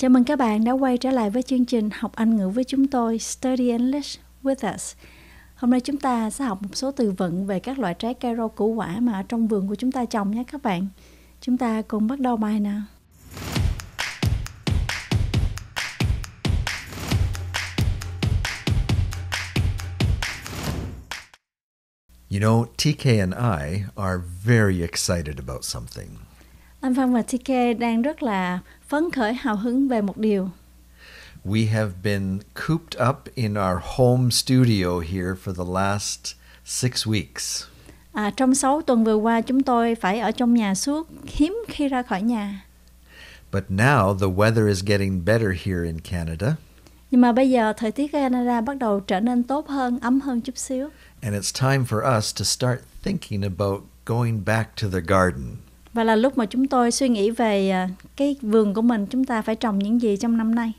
Chào mừng các bạn đã quay trở lại với chương trình học Anh ngữ với chúng tôi Study English with us. Hôm nay chúng ta sẽ học một số từ vựng về các loại trái cây rau củ quả mà ở trong vườn của chúng ta trồng nhé các bạn. Chúng ta cùng bắt đầu bài nào. You know, TK and I are very excited about something. Anh Văn và TK đang rất là phấn khởi hào hứng về một điều. We have been cooped up in our home studio here for the last six weeks. À, trong 6 tuần vừa qua chúng tôi phải ở trong nhà suốt, hiếm khi ra khỏi nhà. But now the weather is getting better here in Canada. Nhưng mà bây giờ thời tiết Canada bắt đầu trở nên tốt hơn, ấm hơn chút xíu. And it's time for us to start thinking about going back to the garden. Và là lúc mà chúng tôi suy nghĩ về à, cái vườn của mình chúng ta phải trồng những gì trong năm nay.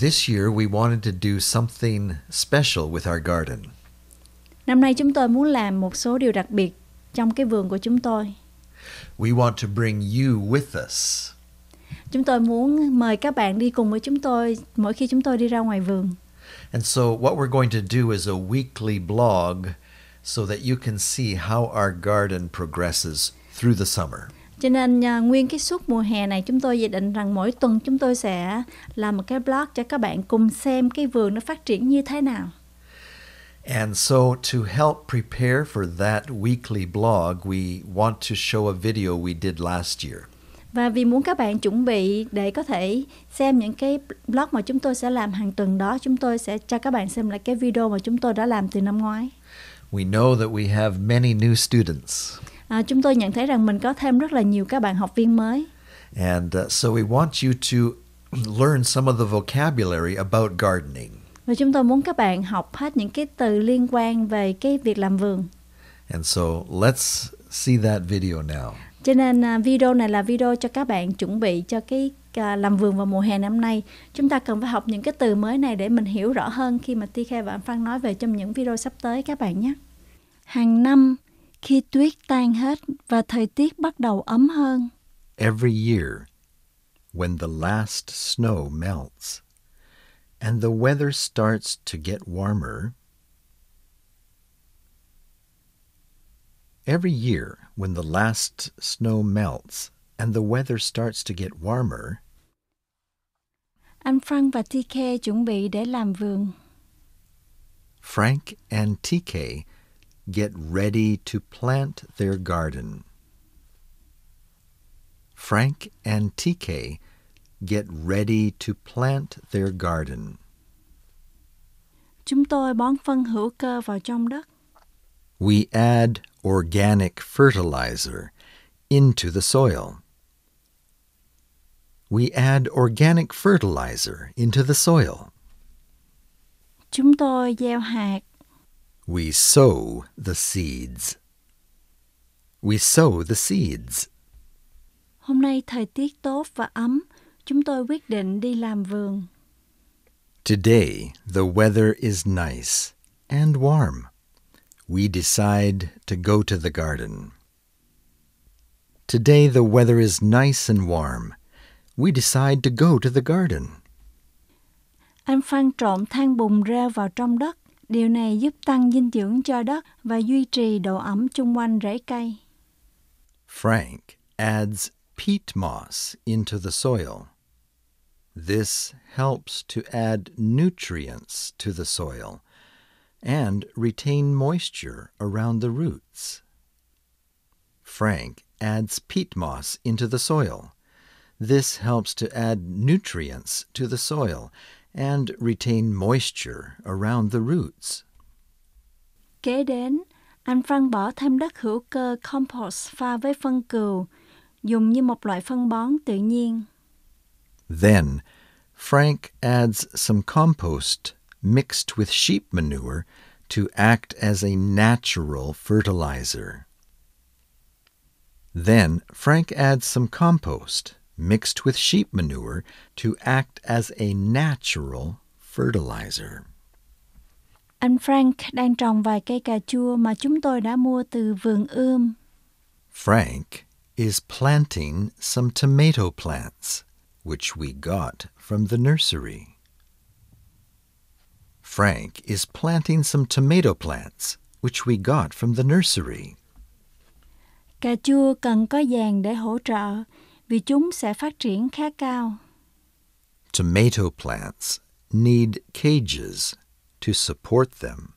This year we wanted to do something special with our garden. Năm nay chúng tôi muốn làm một số điều đặc biệt trong cái vườn của chúng tôi. We want to bring you with us. Chúng tôi muốn mời các bạn đi cùng với chúng tôi mỗi khi chúng tôi đi ra ngoài vườn. And so what we're going to do is a weekly blog so that you can see how our garden progresses through the summer. Cho nên à, nguyên cái suốt mùa hè này chúng tôi dự định rằng mỗi tuần chúng tôi sẽ làm một cái blog cho các bạn cùng xem cái vườn nó phát triển như thế nào. And so, to help prepare for that weekly blog, we want to show a video we did last year. Và vì muốn các bạn chuẩn bị để có thể xem những cái blog mà chúng tôi sẽ làm hàng tuần đó, chúng tôi sẽ cho các bạn xem lại cái video mà chúng tôi đã làm từ năm ngoái. We know that we have many new students à, chúng tôi nhận thấy rằng mình có thêm rất là nhiều các bạn học viên mới. And uh, so we want you to learn some of the vocabulary about gardening. Và chúng tôi muốn các bạn học hết những cái từ liên quan về cái việc làm vườn. And so let's see that video now. Cho nên uh, video này là video cho các bạn chuẩn bị cho cái uh, làm vườn vào mùa hè năm nay. Chúng ta cần phải học những cái từ mới này để mình hiểu rõ hơn khi mà Ti Khe và anh Phan nói về trong những video sắp tới các bạn nhé. Hàng năm Khi tuyết tan hết và thời tiết bắt đầu ấm hơn. Every year, when the last snow melts and the weather starts to get warmer, Every year, when the last snow melts and the weather starts to get warmer, anh Frank và TK chuẩn bị để làm vườn. Frank and TK get ready to plant their garden. Frank and TK get ready to plant their garden. Chúng tôi bón phân hữu cơ vào trong đất. We add organic fertilizer into the soil. We add organic fertilizer into the soil. Chúng tôi gieo hạt we sow the seeds. We sow the seeds. Hôm nay thời tiết tốt và ấm, chúng tôi quyết định đi làm vườn. Today the weather is nice and warm. We decide to go to the garden. Today the weather is nice and warm. We decide to go to the garden. Anh phan trộn than bùn rêu vào trong đất. Điều này giúp tăng dinh dưỡng cho đất và duy trì độ ẩm chung quanh rễ cây. Frank adds peat moss into the soil. This helps to add nutrients to the soil and retain moisture around the roots. Frank adds peat moss into the soil. This helps to add nutrients to the soil and retain moisture around the roots. Kế đến, anh Frank bỏ thêm đất hữu cơ compost pha với phân cừu, dùng như một loại phân bón tự nhiên. Then, Frank adds some compost mixed with sheep manure to act as a natural fertilizer. Then Frank adds some compost mixed with sheep manure to act as a natural fertilizer. Anh Frank đang trồng vài cây cà chua mà chúng tôi đã mua từ vườn ươm. Frank is planting some tomato plants, which we got from the nursery. Frank is planting some tomato plants, which we got from the nursery. Cà chua cần có vàng để hỗ trợ vì chúng sẽ phát triển khá cao. Tomato plants need cages to support them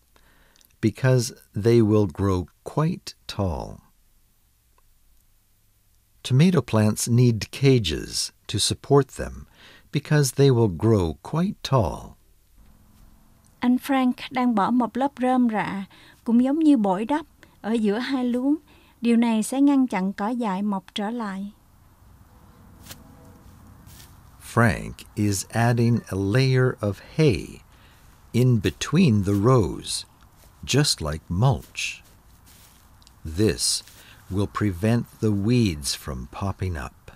because they will grow quite tall. Tomato plants need cages to support them because they will grow quite tall. Anh Frank đang bỏ một lớp rơm rạ, cũng giống như bổi đắp, ở giữa hai luống. Điều này sẽ ngăn chặn cỏ dại mọc trở lại. Frank is adding a layer of hay in between the rows, just like mulch. This will prevent the weeds from popping up.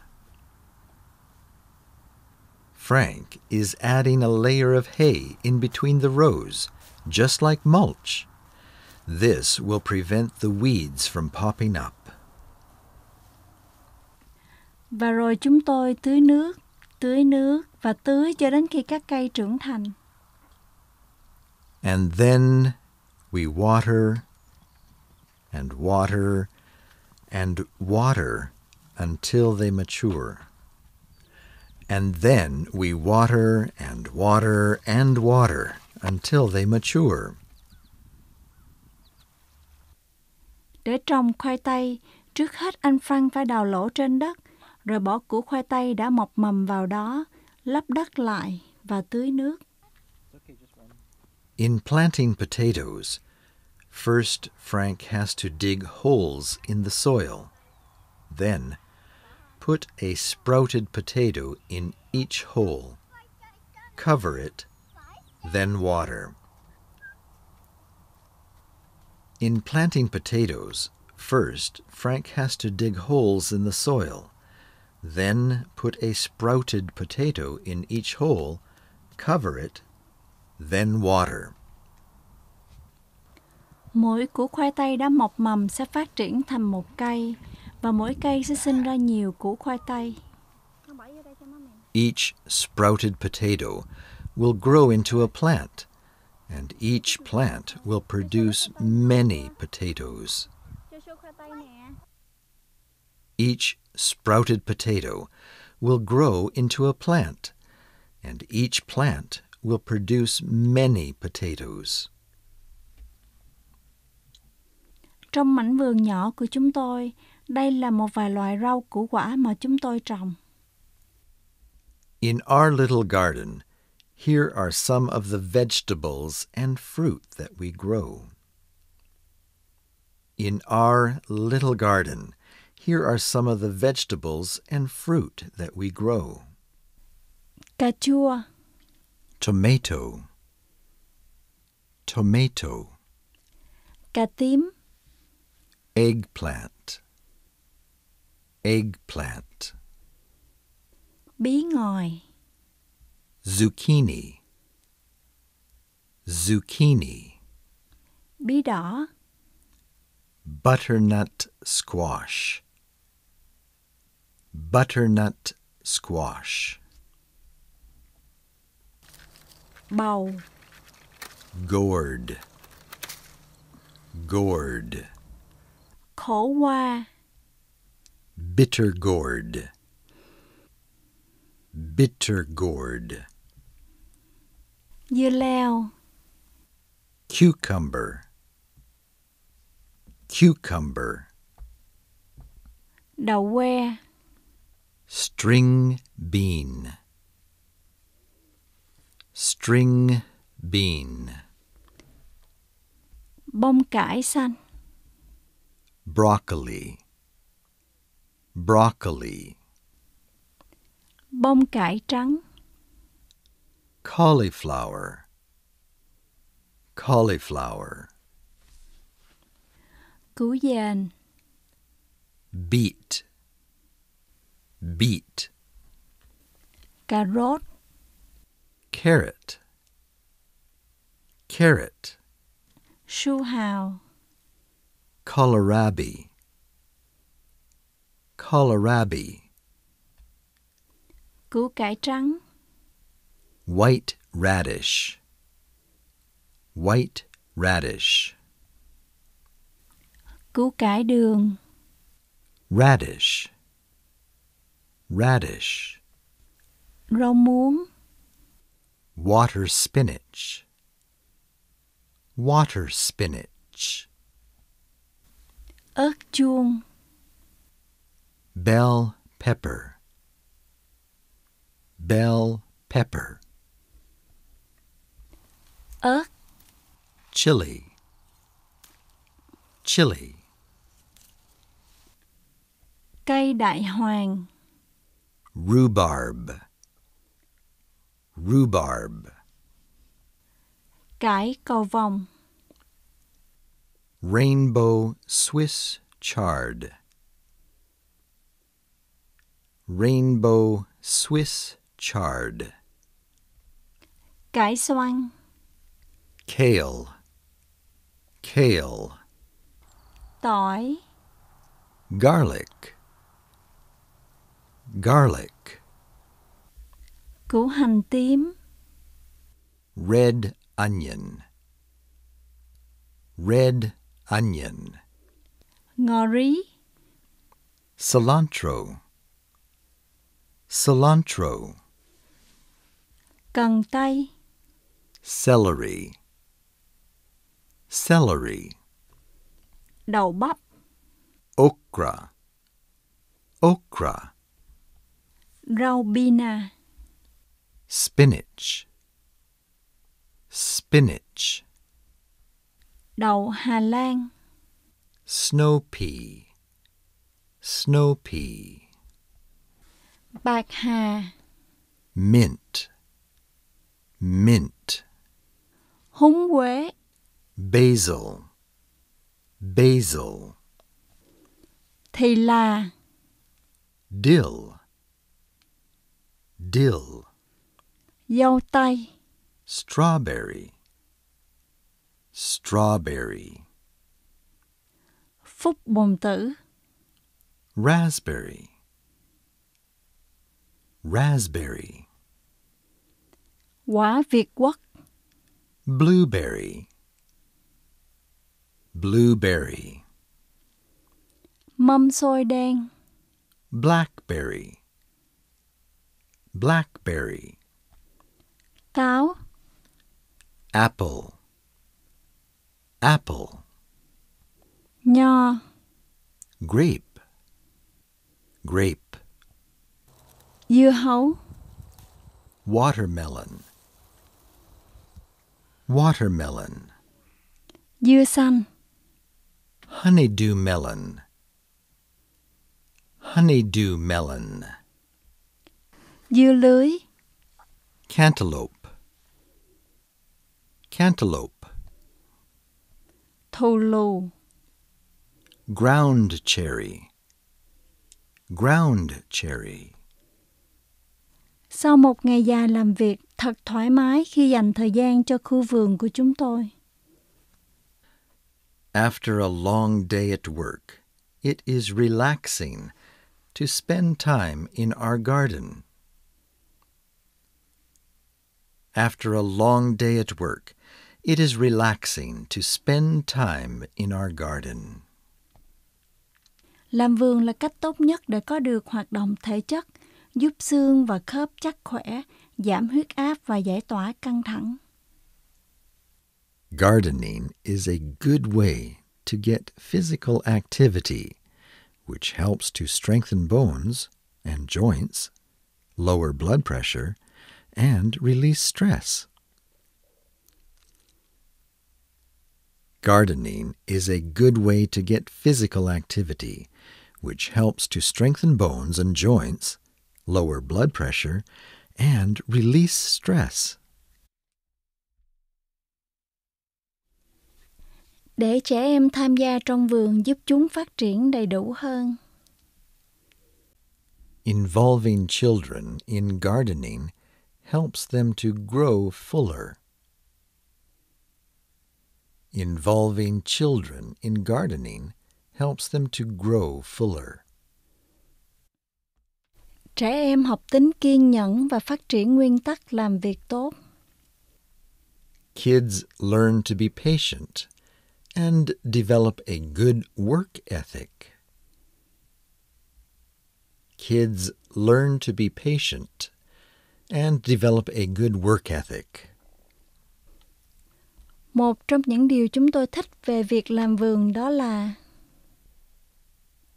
Frank is adding a layer of hay in between the rows, just like mulch. This will prevent the weeds from popping up. Và rồi chúng tôi tưới nước tưới nước và tưới cho đến khi các cây trưởng thành. And then we water and water and water until they mature. And then we water and water and water until they mature. Để trồng khoai tây, trước hết anh Frank phải đào lỗ trên đất – rồi bỏ củ khoai tây đã mọc mầm vào đó, lấp đất lại và tưới nước. In planting potatoes, first Frank has to dig holes in the soil. Then, put a sprouted potato in each hole. Cover it, then water. In planting potatoes, first Frank has to dig holes in the soil. Then put a sprouted potato in each hole, cover it, then water. Mỗi củ khoai tây đã mọc mầm sẽ phát triển thành một cây và mỗi cây sẽ sinh ra nhiều củ khoai tây. Each sprouted potato will grow into a plant, and each plant will produce many potatoes. Each sprouted potato will grow into a plant, and each plant will produce many potatoes. Trong mảnh vườn nhỏ của chúng tôi, đây là một vài loài rau củ quả mà chúng tôi trồng. In our little garden, here are some of the vegetables and fruit that we grow. In our little garden, here are some of the vegetables and fruit that we grow cachua, tomato, tomato, Katim. eggplant, eggplant, bí ngòi, zucchini, zucchini, bí đỏ, butternut squash butternut squash. Bầu gourd gourd khổ hoa bitter gourd bitter gourd dưa leo cucumber cucumber đậu que String bean. String bean. Bông cải xanh. Broccoli. Broccoli. Bông cải trắng. Cauliflower. Cauliflower. Củ dền. Beet beet carrot carrot carrot shuhao kohlrabi kohlrabi củ cải trắng white radish white radish củ cải đường radish radish, rau muống, water spinach, water spinach, ớt chuông, bell pepper, bell pepper, ớt, chili, chili. cây đại hoàng rhubarb rhubarb cái cầu vồng rainbow swiss chard rainbow swiss chard cái xoan kale kale tỏi garlic garlic, củ hành tím, red onion, red onion, ngò rí, cilantro, cilantro, cần tây, celery, celery, đậu bắp, okra, okra. Rau bina. Spinach. Spinach. Đậu Hà Lan. Snow pea. Snow pea. Bạc hà. Mint. Mint. Húng quế. Basil. Basil. Thì là dill dill, dâu tây, strawberry, strawberry, phúc bồn tử, raspberry, raspberry, quả Việt Quốc, blueberry, blueberry, mâm xôi đen, blackberry blackberry. Táo. Apple. Apple. Nho. Grape. Grape. Dưa hấu. Watermelon. Watermelon. Dưa xanh. Honeydew melon. Honeydew melon. Dưa lưới. Cantaloupe. Cantaloupe. Thô lô. Ground cherry. Ground cherry. Sau một ngày dài làm việc, thật thoải mái khi dành thời gian cho khu vườn của chúng tôi. After a long day at work, it is relaxing to spend time in our garden. After a long day at work, it is relaxing to spend time in our garden. Làm vườn là cách tốt nhất để có được hoạt động thể chất, giúp xương và khớp chắc khỏe, giảm huyết áp và giải tỏa căng thẳng. Gardening is a good way to get physical activity, which helps to strengthen bones and joints, lower blood pressure, and release stress. Gardening is a good way to get physical activity, which helps to strengthen bones and joints, lower blood pressure, and release stress. Để trẻ em tham gia trong vườn giúp chúng phát triển đầy đủ hơn. Involving children in gardening helps them to grow fuller. Involving children in gardening helps them to grow fuller. Trẻ em học tính kiên nhẫn và phát triển nguyên tắc làm việc tốt. Kids learn to be patient and develop a good work ethic. Kids learn to be patient and develop a good work ethic. Một trong những điều chúng tôi thích về việc làm vườn đó là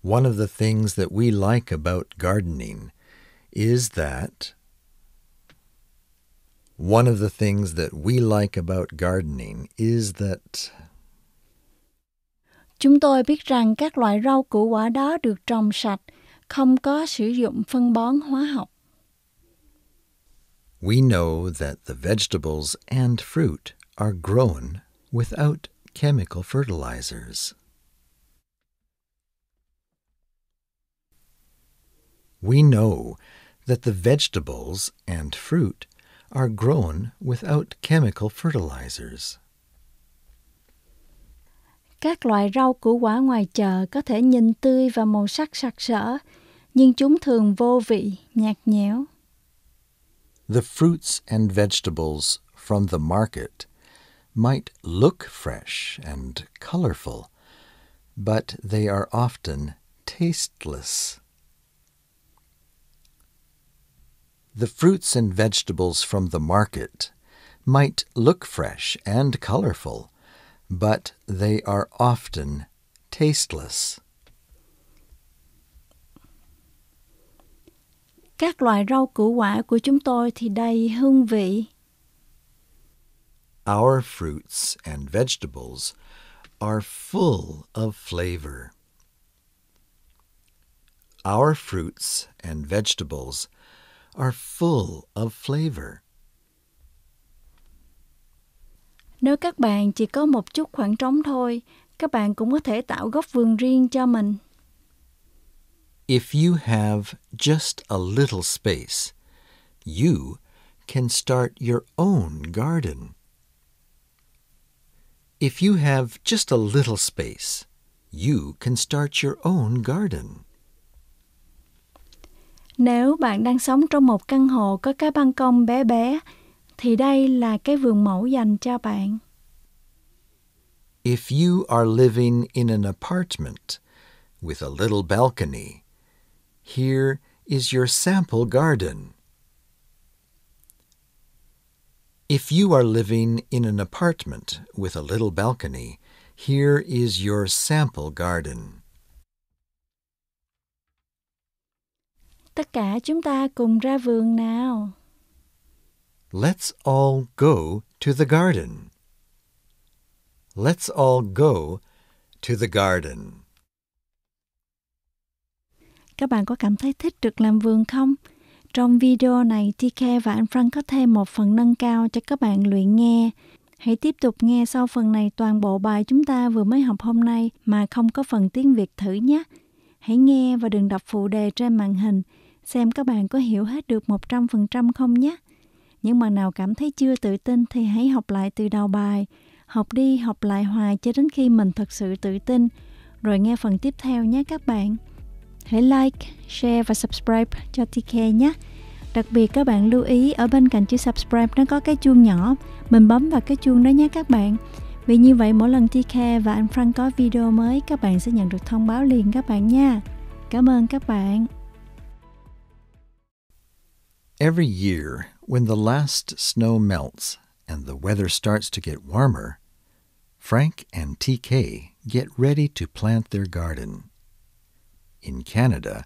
One of the things that we like about gardening is that One of the things that we like about gardening is that Chúng tôi biết rằng các loại rau củ quả đó được trồng sạch, không có sử dụng phân bón hóa học we know that the vegetables and fruit are grown without chemical fertilizers. We know that the vegetables and fruit are grown without chemical fertilizers. Các loại rau củ quả ngoài chợ có thể nhìn tươi và màu sắc sặc sỡ, nhưng chúng thường vô vị, nhạt nhẽo the fruits and vegetables from the market might look fresh and colorful, but they are often tasteless. The fruits and vegetables from the market might look fresh and colorful, but they are often tasteless. các loại rau củ quả của chúng tôi thì đầy hương vị. Our fruits and vegetables are full of flavor. Our fruits and vegetables are full of flavor. Nếu các bạn chỉ có một chút khoảng trống thôi, các bạn cũng có thể tạo góc vườn riêng cho mình. If you have just a little space, you can start your own garden. If you have just a little space, you can start your own garden. Nếu bạn đang sống trong một căn hộ có cái ban công bé bé, thì đây là cái vườn mẫu dành cho bạn. If you are living in an apartment with a little balcony, here is your sample garden. If you are living in an apartment with a little balcony, here is your sample garden. Tất cả chúng ta cùng ra vườn nào. Let's all go to the garden. Let's all go to the garden. Các bạn có cảm thấy thích được làm vườn không? Trong video này, TK và anh Frank có thêm một phần nâng cao cho các bạn luyện nghe. Hãy tiếp tục nghe sau phần này toàn bộ bài chúng ta vừa mới học hôm nay mà không có phần tiếng Việt thử nhé. Hãy nghe và đừng đọc phụ đề trên màn hình, xem các bạn có hiểu hết được 100% không nhé. Những bạn nào cảm thấy chưa tự tin thì hãy học lại từ đầu bài, học đi học lại hoài cho đến khi mình thật sự tự tin, rồi nghe phần tiếp theo nhé các bạn hãy like, share và subscribe cho TK nhé. Đặc biệt các bạn lưu ý ở bên cạnh chữ subscribe nó có cái chuông nhỏ, mình bấm vào cái chuông đó nhé các bạn. Vì như vậy mỗi lần TK và anh Frank có video mới các bạn sẽ nhận được thông báo liền các bạn nha. Cảm ơn các bạn. Every year when the last snow melts and the weather starts to get warmer, Frank and TK get ready to plant their garden. in Canada,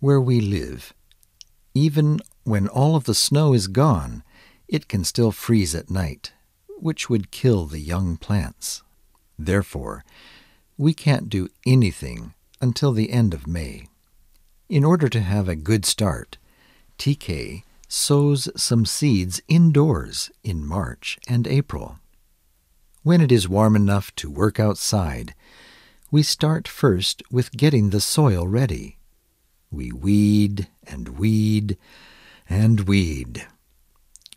where we live. Even when all of the snow is gone, it can still freeze at night, which would kill the young plants. Therefore, we can't do anything until the end of May. In order to have a good start, TK sows some seeds indoors in March and April. When it is warm enough to work outside, we start first with getting the soil ready. We weed and weed and weed.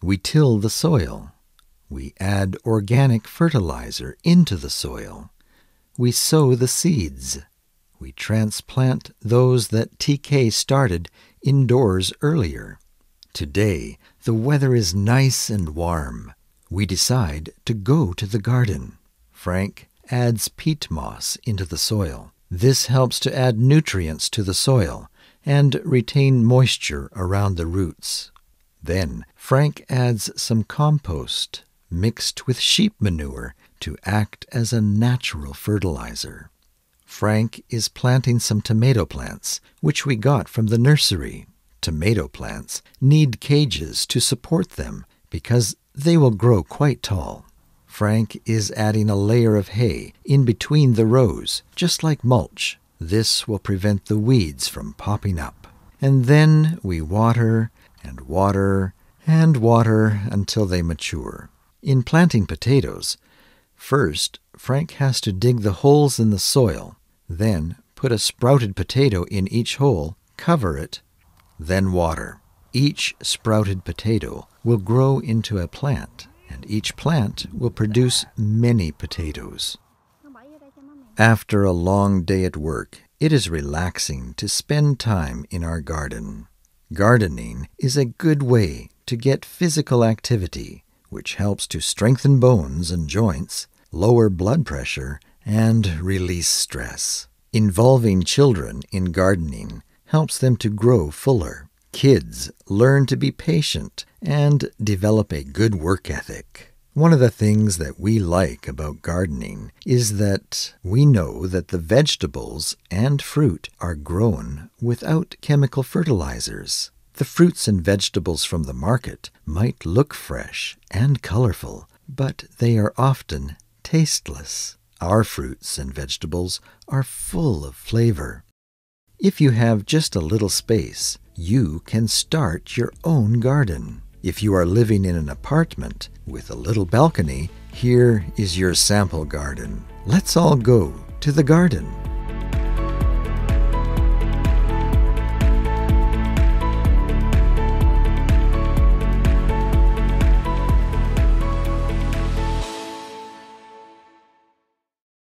We till the soil. We add organic fertilizer into the soil. We sow the seeds. We transplant those that TK started indoors earlier. Today, the weather is nice and warm. We decide to go to the garden. Frank adds peat moss into the soil. This helps to add nutrients to the soil and retain moisture around the roots. Then Frank adds some compost mixed with sheep manure to act as a natural fertilizer. Frank is planting some tomato plants, which we got from the nursery. Tomato plants need cages to support them because they will grow quite tall. Frank is adding a layer of hay in between the rows, just like mulch. This will prevent the weeds from popping up. And then we water and water and water until they mature. In planting potatoes, first Frank has to dig the holes in the soil, then put a sprouted potato in each hole, cover it, then water. Each sprouted potato will grow into a plant and each plant will produce many potatoes. After a long day at work, it is relaxing to spend time in our garden. Gardening is a good way to get physical activity, which helps to strengthen bones and joints, lower blood pressure, and release stress. Involving children in gardening helps them to grow fuller. Kids learn to be patient and develop a good work ethic. One of the things that we like about gardening is that we know that the vegetables and fruit are grown without chemical fertilizers. The fruits and vegetables from the market might look fresh and colorful, but they are often tasteless. Our fruits and vegetables are full of flavor. If you have just a little space, you can start your own garden. If you are living in an apartment with a little balcony, here is your sample garden. Let's all go to the garden.